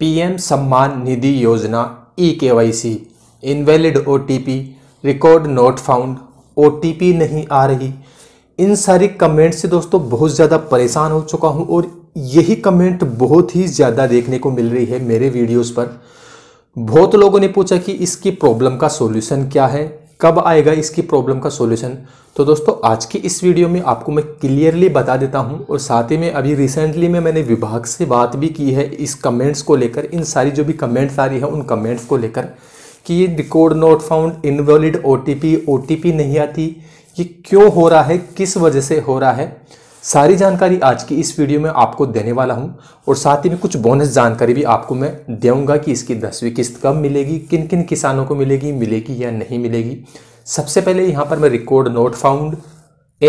PM सम्मान निधि योजना E K Y C invalid O T P record not found O T P नहीं आ रही इन सारी कमेंट से दोस्तों बहुत ज़्यादा परेशान हो चुका हूँ और यही कमेंट बहुत ही ज़्यादा देखने को मिल रही है मेरे वीडियोस पर बहुत लोगों ने पूछा कि इसकी प्रॉब्लम का सॉल्यूशन क्या है कब आएगा इसकी प्रॉब्लम का सोल्यूशन तो दोस्तों आज की इस वीडियो में आपको मैं क्लियरली बता देता हूं और साथ ही में अभी रिसेंटली में मैंने विभाग से बात भी की है इस कमेंट्स को लेकर इन सारी जो भी कमेंट्स आ रही है उन कमेंट्स को लेकर कि ये record not found invalid O T P नहीं आती ये क्यों हो रहा है किस वजह से हो रहा है सारी जानकारी आज की इस वीडियो में आपको देने वाला हूँ और साथ ही में कुछ बोनस जानकारी भी आपको मैं दूंगा कि इसकी दसवीं किस्त कब मिलेगी किन किन किसानों को मिलेगी मिलेगी या नहीं मिलेगी सबसे पहले यहाँ पर मैं record not found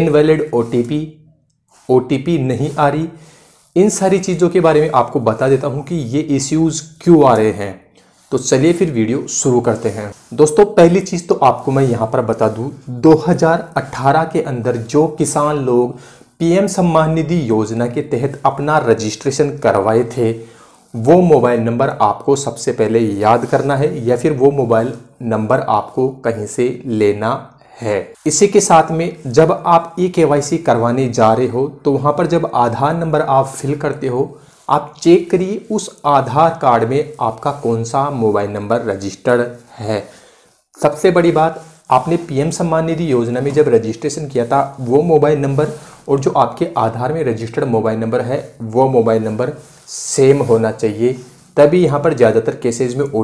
invalid O T नहीं आ रही इन सारी चीज़ों के बारे में आपको बता देता हूँ कि ये इश्यूज़ क्यों आ रहे हैं तो चलिए फिर वीडियो शुरू करते हैं दोस्तों पहली चीज़ तो आपको मैं यहाँ पर बता दूँ 2018 के अंदर जो किसान लोग पीएम सम्मान निधि योजना के तहत अपना रजिस्ट्रेशन करवाए थे वो मोबाइल नंबर आपको सबसे पहले याद करना है या फिर वो मोबाइल नंबर आपको कहीं से लेना है इसी के साथ में जब आप ई के करवाने जा रहे हो तो वहाँ पर जब आधार नंबर आप फिल करते हो आप चेक करिए उस आधार कार्ड में आपका कौन सा मोबाइल नंबर रजिस्टर्ड है सबसे बड़ी बात आपने पीएम सम्मान निधि योजना में जब रजिस्ट्रेशन किया था वो मोबाइल नंबर और जो आपके आधार में रजिस्टर्ड मोबाइल नंबर है वो मोबाइल नंबर सेम होना चाहिए तभी यहाँ पर ज़्यादातर केसेज में ओ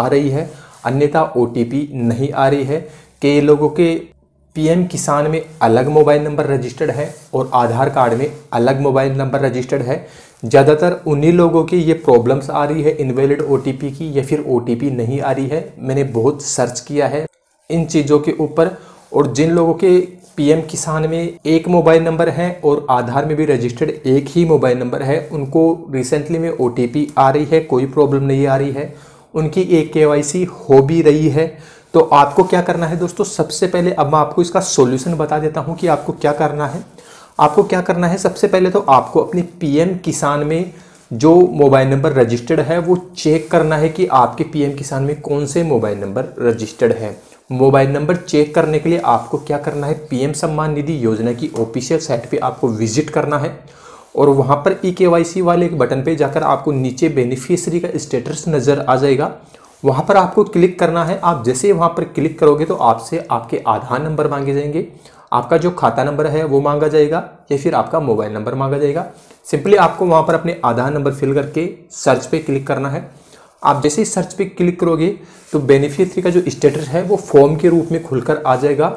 आ रही है अन्यथा ओ नहीं आ रही है कई लोगों के पीएम किसान में अलग मोबाइल नंबर रजिस्टर्ड है और आधार कार्ड में अलग मोबाइल नंबर रजिस्टर्ड है ज़्यादातर उन्हीं लोगों की ये प्रॉब्लम्स आ रही है इनवैलिड ओ की या फिर ओ नहीं आ रही है मैंने बहुत सर्च किया है इन चीज़ों के ऊपर और जिन लोगों के पीएम किसान में एक मोबाइल नंबर है और आधार में भी रजिस्टर्ड एक ही मोबाइल नंबर है उनको रिसेंटली में ओ आ रही है कोई प्रॉब्लम नहीं आ रही है उनकी एक के हो भी रही है तो आपको क्या करना है दोस्तों सबसे पहले अब मैं आपको इसका सॉल्यूशन बता देता हूं कि आपको क्या करना है आपको क्या करना है सबसे पहले तो आपको अपनी पीएम किसान में जो मोबाइल नंबर रजिस्टर्ड है वो चेक करना है कि आपके पीएम किसान में कौन से मोबाइल नंबर रजिस्टर्ड है मोबाइल नंबर चेक करने के लिए आपको क्या करना है पीएम सम्मान निधि योजना की ऑफिशियल साइट पे आपको विजिट करना है और वहाँ पर ई के वाई सी वाले बटन पे जाकर आपको नीचे बेनिफिशरी का स्टेटस नज़र आ जाएगा वहाँ पर आपको क्लिक करना है आप जैसे वहाँ पर क्लिक करोगे तो आपसे आपके आधार नंबर मांगे जाएंगे आपका जो खाता नंबर है वो मांगा जाएगा या फिर आपका मोबाइल नंबर मांगा जाएगा सिंपली आपको वहाँ पर अपने आधार नंबर फिल करके सर्च पर क्लिक करना है आप जैसे ही सर्च पे क्लिक करोगे तो बेनिफिशरी का जो स्टेटस है वो फॉर्म के रूप में खुलकर आ जाएगा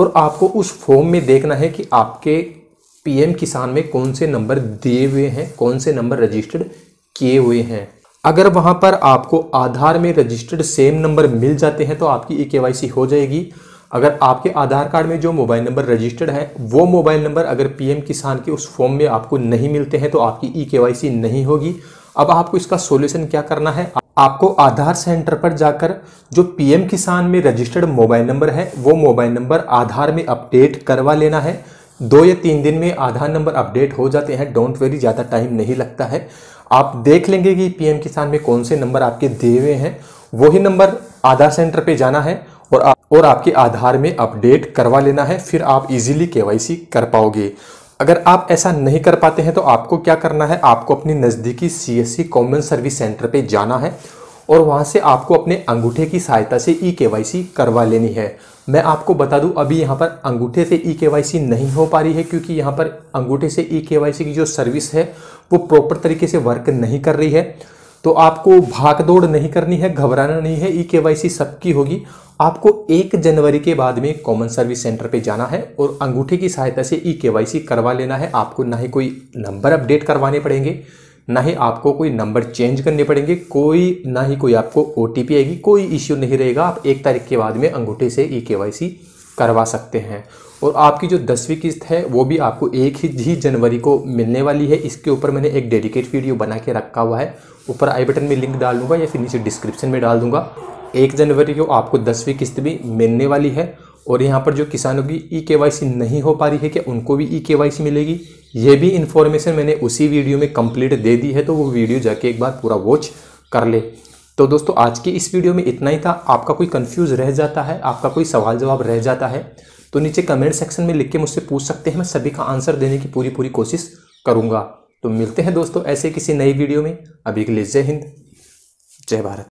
और आपको उस फॉर्म में देखना है कि आपके पीएम किसान में कौन से नंबर दिए हुए हैं कौन से नंबर रजिस्टर्ड किए हुए हैं अगर वहाँ पर आपको आधार में रजिस्टर्ड सेम नंबर मिल जाते हैं तो आपकी ई के हो जाएगी अगर आपके आधार कार्ड में जो मोबाइल नंबर रजिस्टर्ड है वो मोबाइल नंबर अगर पीएम किसान के उस फॉर्म में आपको नहीं मिलते हैं तो आपकी ई के नहीं होगी अब आपको इसका सोल्यूशन क्या करना है आपको आधार सेंटर पर जाकर जो पीएम किसान में रजिस्टर्ड मोबाइल नंबर है वो मोबाइल नंबर आधार में अपडेट करवा लेना है दो या तीन दिन में आधार नंबर अपडेट हो जाते हैं डोंट वेरी ज़्यादा टाइम नहीं लगता है आप देख लेंगे कि पीएम किसान में कौन से नंबर आपके दिए हुए हैं वही नंबर आधार सेंटर पर जाना है और आ, और आपके आधार में अपडेट करवा लेना है फिर आप इजीली के कर पाओगे अगर आप ऐसा नहीं कर पाते हैं तो आपको क्या करना है आपको अपनी नज़दीकी C S C common service centre पे जाना है और वहाँ से आपको अपने अंगूठे की सहायता से ई के वाई सी करवा लेनी है मैं आपको बता दूं अभी यहाँ पर अंगूठे से ई के वाई सी नहीं हो पा रही है क्योंकि यहाँ पर अंगूठे से ई के वाई सी की जो सर्विस है वो प्रॉपर तरीके से वर्क नहीं कर रही है तो आपको भागदौड़ नहीं करनी है घबराना नहीं है ई e के सबकी होगी आपको एक जनवरी के बाद में कॉमन सर्विस सेंटर पे जाना है और अंगूठे की सहायता से ई e के करवा लेना है आपको ना ही कोई नंबर अपडेट करवाने पड़ेंगे ना ही आपको कोई नंबर चेंज करने पड़ेंगे कोई ना ही कोई आपको ओ आएगी कोई इश्यू नहीं रहेगा आप एक तारीख के बाद में अंगूठे से ई e करवा सकते हैं और आपकी जो दसवीं किस्त है वो भी आपको एक ही जनवरी को मिलने वाली है इसके ऊपर मैंने एक डेडिकेट वीडियो बना के रखा हुआ है ऊपर आई बटन में लिंक डाल दूंगा या फिर नीचे डिस्क्रिप्शन में डाल दूंगा एक जनवरी को आपको दसवीं किस्त भी मिलने वाली है और यहाँ पर जो किसानों की ई के नहीं हो पा रही है क्या उनको भी ई के मिलेगी ये भी इन्फॉर्मेशन मैंने उसी वीडियो में कंप्लीट दे दी है तो वो वीडियो जाके एक बार पूरा वॉच कर ले तो दोस्तों आज की इस वीडियो में इतना ही था आपका कोई कंफ्यूज रह जाता है आपका कोई सवाल जवाब रह जाता है तो नीचे कमेंट सेक्शन में लिख के मुझसे पूछ सकते हैं मैं सभी का आंसर देने की पूरी पूरी कोशिश करूँगा तो मिलते हैं दोस्तों ऐसे किसी नई वीडियो में अभी के लिए जय हिंद जय भारत